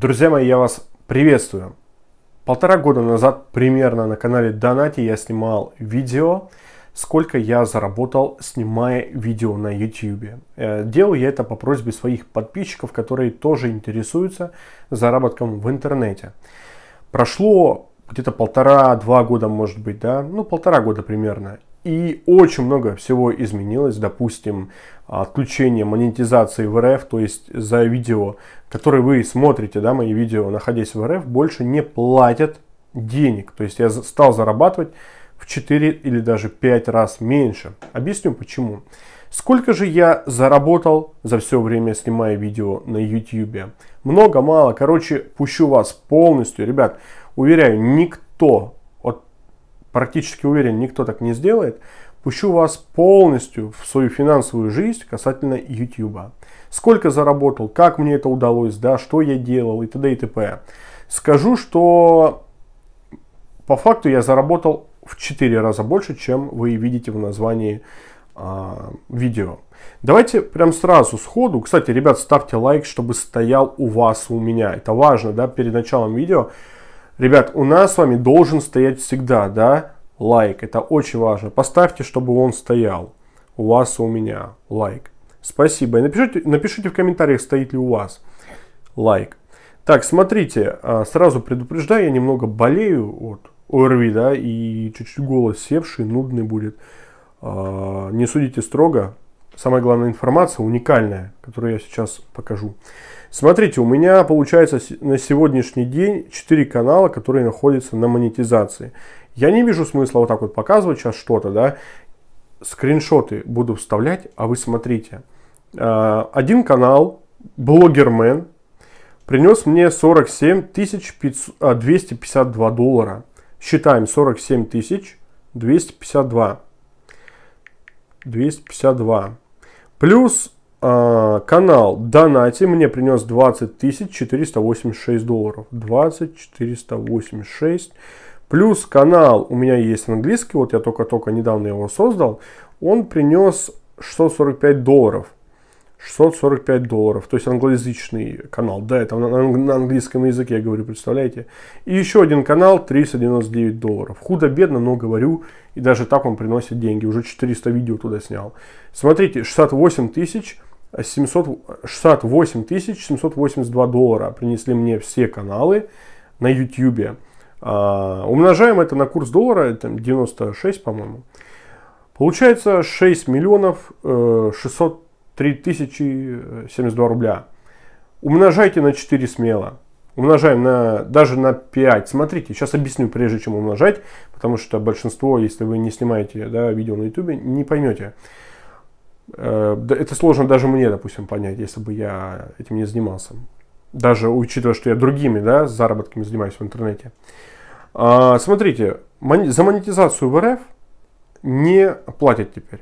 Друзья мои, я вас приветствую. Полтора года назад примерно на канале Донати я снимал видео, сколько я заработал, снимая видео на YouTube. Э, делал я это по просьбе своих подписчиков, которые тоже интересуются заработком в интернете. Прошло где-то полтора-два года, может быть, да, ну полтора года примерно. И очень много всего изменилось. Допустим, отключение монетизации в РФ, то есть за видео, которые вы смотрите, да, мои видео, находясь в РФ, больше не платят денег. То есть я стал зарабатывать в 4 или даже 5 раз меньше. Объясню почему. Сколько же я заработал за все время, снимая видео на YouTube? Много, мало. Короче, пущу вас полностью. Ребят, уверяю, никто практически уверен, никто так не сделает, пущу вас полностью в свою финансовую жизнь касательно YouTube. Сколько заработал, как мне это удалось, да, что я делал и т.д. и т.п. Скажу, что по факту я заработал в 4 раза больше, чем вы видите в названии э, видео. Давайте прям сразу сходу. Кстати, ребят, ставьте лайк, чтобы стоял у вас, у меня. Это важно, да, перед началом видео Ребят, у нас с вами должен стоять всегда, да, лайк. Это очень важно. Поставьте, чтобы он стоял. У вас, у меня лайк. Спасибо. И напишите, напишите в комментариях, стоит ли у вас лайк. Так, смотрите, а, сразу предупреждаю, я немного болею от ОРВИ, да, и чуть-чуть голос севший, нудный будет. А, не судите строго. Самая главная информация, уникальная, которую я сейчас покажу. Смотрите, у меня получается на сегодняшний день 4 канала, которые находятся на монетизации. Я не вижу смысла вот так вот показывать сейчас что-то, да. Скриншоты буду вставлять, а вы смотрите. А, один канал, блогермен, принес мне 47 252 а, доллара. Считаем 47 252. 252. Плюс а, канал Донати мне принес 20 486 долларов. 20 486. Плюс канал у меня есть английский, вот я только-только недавно его создал. Он принес 645 долларов. 645 долларов, то есть англоязычный канал, да, это на английском языке я говорю, представляете. И еще один канал 399 долларов. Худо-бедно, но говорю, и даже так он приносит деньги, уже 400 видео туда снял. Смотрите, 68 тысяч 768 782 доллара принесли мне все каналы на YouTube. А, умножаем это на курс доллара, это 96, по-моему. Получается 6 миллионов 603 э, тысячи 72 э, рубля. Умножайте на 4 смело. Умножаем на, даже на 5. Смотрите, сейчас объясню, прежде чем умножать, потому что большинство, если вы не снимаете да, видео на YouTube, не поймете. Э, это сложно даже мне, допустим, понять, если бы я этим не занимался. Даже учитывая, что я другими да, заработками занимаюсь в интернете. А, смотрите, за монетизацию в РФ не платят теперь.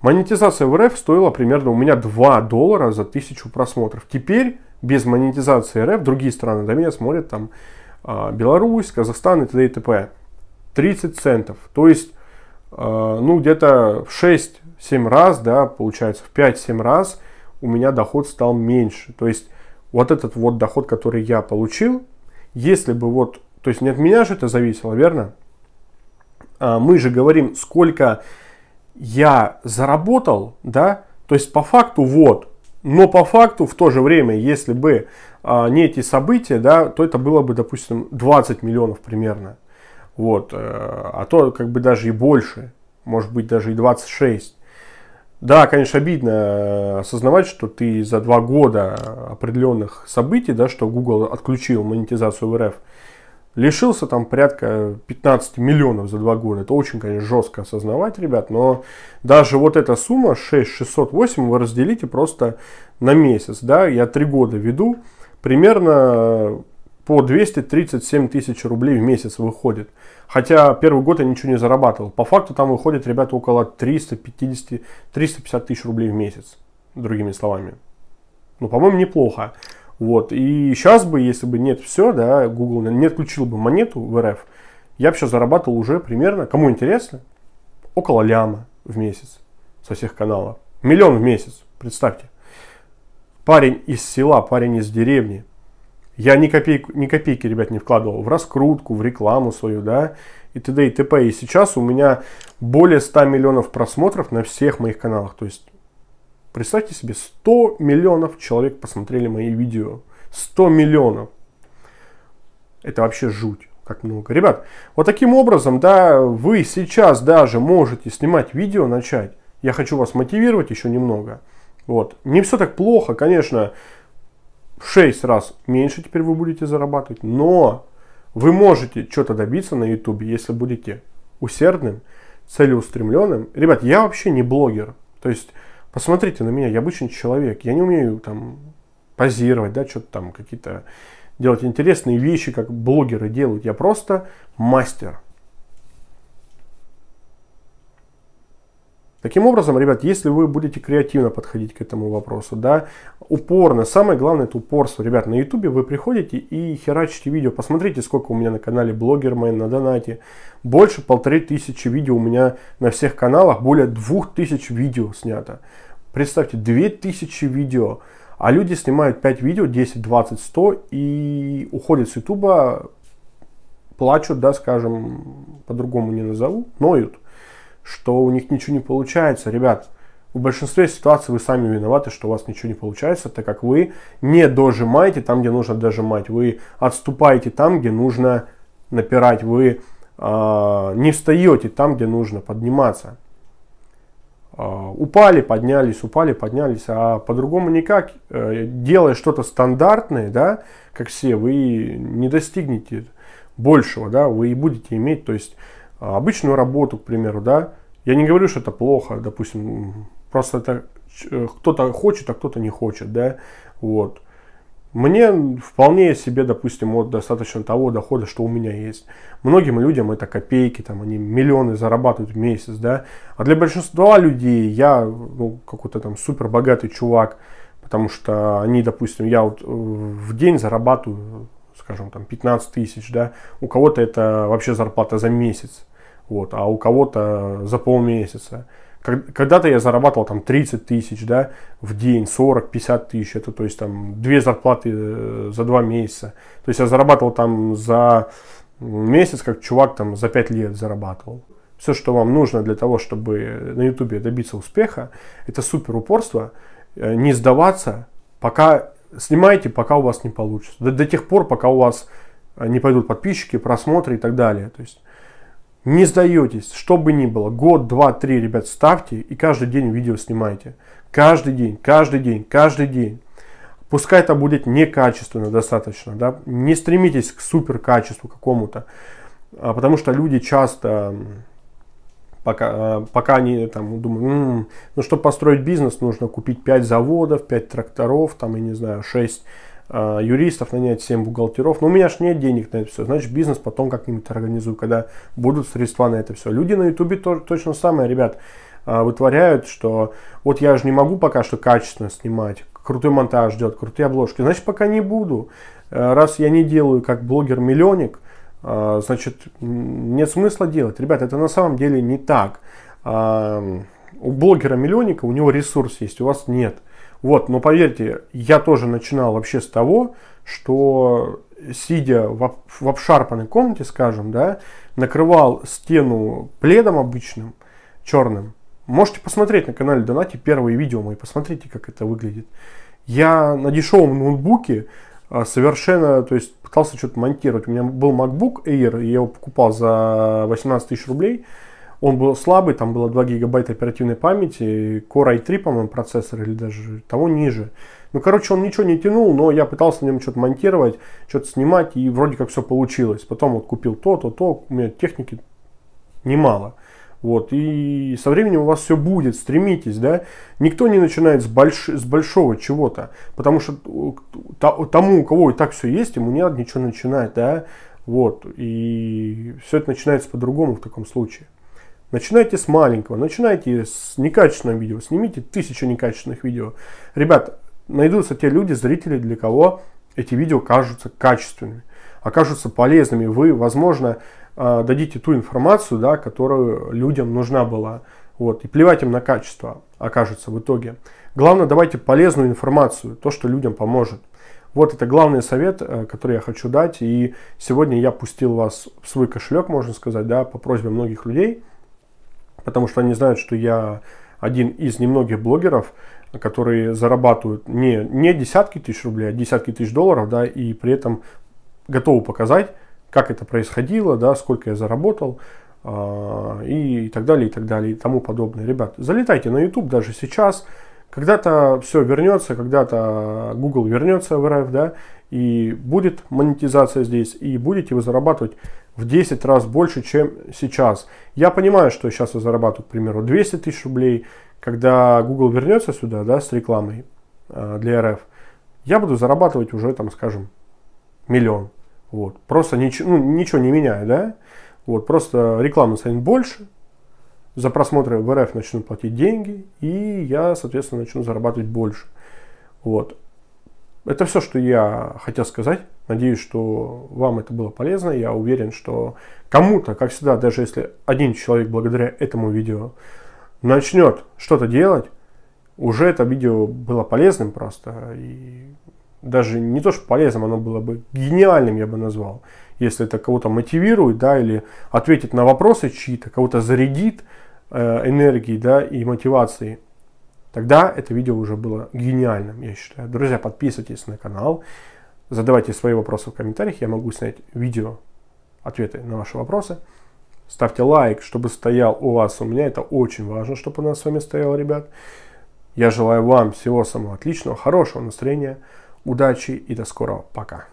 Монетизация в РФ стоила примерно у меня 2 доллара за тысячу просмотров. Теперь без монетизации РФ другие страны до меня смотрят там а, Беларусь, Казахстан и т.д. и т.п. 30 центов. То есть, э, ну, где-то в 6 7 раз, да, получается, в 5-7 раз у меня доход стал меньше. То есть вот этот вот доход, который я получил, если бы вот, то есть не от меня же это зависело, верно? А мы же говорим, сколько я заработал, да, то есть по факту вот, но по факту в то же время, если бы а, не эти события, да, то это было бы, допустим, 20 миллионов примерно, вот, э, а то как бы даже и больше, может быть даже и 26. Да, конечно, обидно э, осознавать, что ты за два года определенных событий, да, что Google отключил монетизацию в РФ, лишился там порядка 15 миллионов за два года. Это очень, конечно, жестко осознавать, ребят, но даже вот эта сумма 6608 вы разделите просто на месяц, да, я три года веду, примерно по 237 тысяч рублей в месяц выходит. Хотя первый год я ничего не зарабатывал. По факту там выходит, ребята, около 350-350 тысяч рублей в месяц. Другими словами. Ну, по-моему, неплохо. Вот. И сейчас бы, если бы нет все, да, Google не отключил бы монету в РФ, я бы сейчас зарабатывал уже примерно, кому интересно, около ляма в месяц со всех каналов. Миллион в месяц, представьте. Парень из села, парень из деревни – я ни копейки, ни копейки, ребят, не вкладывал в раскрутку, в рекламу свою, да, и т.д. и т.п. И сейчас у меня более 100 миллионов просмотров на всех моих каналах. То есть, представьте себе, 100 миллионов человек посмотрели мои видео. 100 миллионов. Это вообще жуть, как много. Ребят, вот таким образом, да, вы сейчас даже можете снимать видео, начать. Я хочу вас мотивировать еще немного. Вот. Не все так плохо, конечно в 6 раз меньше теперь вы будете зарабатывать, но вы можете что-то добиться на YouTube, если будете усердным, целеустремленным. Ребят, я вообще не блогер. То есть, посмотрите на меня, я обычный человек. Я не умею там позировать, да, что-то там, какие-то делать интересные вещи, как блогеры делают. Я просто мастер. Таким образом, ребят, если вы будете креативно подходить к этому вопросу, да, упорно, самое главное это упорство. Ребят, на ютубе вы приходите и херачите видео. Посмотрите, сколько у меня на канале блогер Блогермен, на Донате. Больше полторы тысячи видео у меня на всех каналах, более двух тысяч видео снято. Представьте, две тысячи видео. А люди снимают 5 видео, 10, 20, 100 и уходят с ютуба, плачут, да, скажем, по-другому не назову, ноют что у них ничего не получается. Ребят, в большинстве ситуаций вы сами виноваты, что у вас ничего не получается, так как вы не дожимаете там, где нужно дожимать. Вы отступаете там, где нужно напирать. Вы э, не встаете там, где нужно подниматься. Э, упали, поднялись, упали, поднялись. А по-другому никак. Э, делая что-то стандартное, да, как все, вы не достигнете большего, да, вы и будете иметь, то есть а, обычную работу, к примеру, да, я не говорю, что это плохо, допустим, просто это э, кто-то хочет, а кто-то не хочет, да, вот. Мне вполне себе, допустим, вот достаточно того дохода, что у меня есть. Многим людям это копейки, там они миллионы зарабатывают в месяц, да. А для большинства людей я ну, какой-то там супер богатый чувак, потому что они, допустим, я вот э, в день зарабатываю, скажем, там 15 тысяч, да. У кого-то это вообще зарплата за месяц вот, а у кого-то за полмесяца. Когда-то я зарабатывал там 30 тысяч да, в день, 40-50 тысяч, это то есть там две зарплаты э, за два месяца. То есть я зарабатывал там за месяц, как чувак там за 5 лет зарабатывал. Все, что вам нужно для того, чтобы на ютубе добиться успеха, это супер упорство, э, не сдаваться, пока снимайте, пока у вас не получится. До, до тех пор, пока у вас э, не пойдут подписчики, просмотры и так далее. То есть не сдаетесь, что бы ни было. Год, два, три, ребят, ставьте и каждый день видео снимайте. Каждый день, каждый день, каждый день. Пускай это будет некачественно достаточно. Да? Не стремитесь к супер качеству какому-то. А, потому что люди часто пока, а, пока они там думают, м-м, ну, чтобы построить бизнес, нужно купить 5 заводов, 5 тракторов, там, я не знаю, 6 а, юристов нанять, 7 бухгалтеров. Но ну, у меня же нет денег на это все. Значит, бизнес потом как-нибудь организую, когда будут средства на это все. Люди на ютубе то точно самое, ребят, а, вытворяют, что вот я же не могу пока что качественно снимать. Крутой монтаж ждет, крутые обложки. Значит, пока не буду. Э, раз я не делаю как блогер-миллионник, а, значит, нет смысла делать. Ребят, это на самом деле не так. У блогера-миллионника у него ресурс есть, у вас нет. Вот, но поверьте, я тоже начинал вообще с того, что сидя в, в обшарпанной комнате, скажем, да, накрывал стену пледом обычным, черным. Можете посмотреть на канале Донати первые видео мои, посмотрите, как это выглядит. Я на дешевом ноутбуке а, совершенно, то есть пытался что-то монтировать. У меня был MacBook Air, я его покупал за 18 тысяч рублей. Он был слабый, там было 2 гигабайта оперативной памяти, Core i3, по-моему, процессор или даже того ниже. Ну, короче, он ничего не тянул, но я пытался на нем что-то монтировать, что-то снимать, и вроде как все получилось. Потом вот купил то, то, то, у меня техники немало. Вот, и со временем у вас все будет, стремитесь, да. Никто не начинает с, больш... с большого чего-то, потому что тому, у кого и так все есть, ему не надо ничего начинать, да. Вот, и все это начинается по-другому в таком случае. Начинайте с маленького, начинайте с некачественного видео, снимите тысячу некачественных видео. Ребят, найдутся те люди, зрители, для кого эти видео кажутся качественными, окажутся полезными. Вы, возможно, а, дадите ту информацию, да, которую людям нужна была. Вот, и плевать им на качество окажется в итоге. Главное, давайте полезную информацию, то, что людям поможет. Вот это главный совет, э, который я хочу дать. И сегодня я пустил вас в свой кошелек, можно сказать, да, по просьбе многих людей потому что они знают, что я один из немногих блогеров, которые зарабатывают не, не десятки тысяч рублей, а десятки тысяч долларов, да, и при этом готовы показать, как это происходило, да, сколько я заработал, э, и так далее, и так далее, и тому подобное. Ребят, залетайте на YouTube даже сейчас, когда-то все вернется, когда-то Google вернется в РФ, да, и будет монетизация здесь, и будете вы зарабатывать в 10 раз больше, чем сейчас. Я понимаю, что сейчас я зарабатываю, к примеру, 200 тысяч рублей, когда Google вернется сюда, да, с рекламой а, для РФ, я буду зарабатывать уже, там, скажем, миллион. Вот. Просто нич- ну, ничего не меняю, да? Вот, просто реклама станет больше, за просмотры в РФ начнут платить деньги, и я, соответственно, начну зарабатывать больше. Вот. Это все, что я хотел сказать. Надеюсь, что вам это было полезно. Я уверен, что кому-то, как всегда, даже если один человек благодаря этому видео начнет что-то делать, уже это видео было полезным просто. И даже не то, что полезным, оно было бы гениальным, я бы назвал. Если это кого-то мотивирует, да, или ответит на вопросы чьи-то, кого-то зарядит э, энергией, да, и мотивацией. Тогда это видео уже было гениальным, я считаю. Друзья, подписывайтесь на канал, задавайте свои вопросы в комментариях, я могу снять видео, ответы на ваши вопросы. Ставьте лайк, чтобы стоял у вас, у меня это очень важно, чтобы у нас с вами стоял, ребят. Я желаю вам всего самого отличного, хорошего настроения, удачи и до скорого. Пока.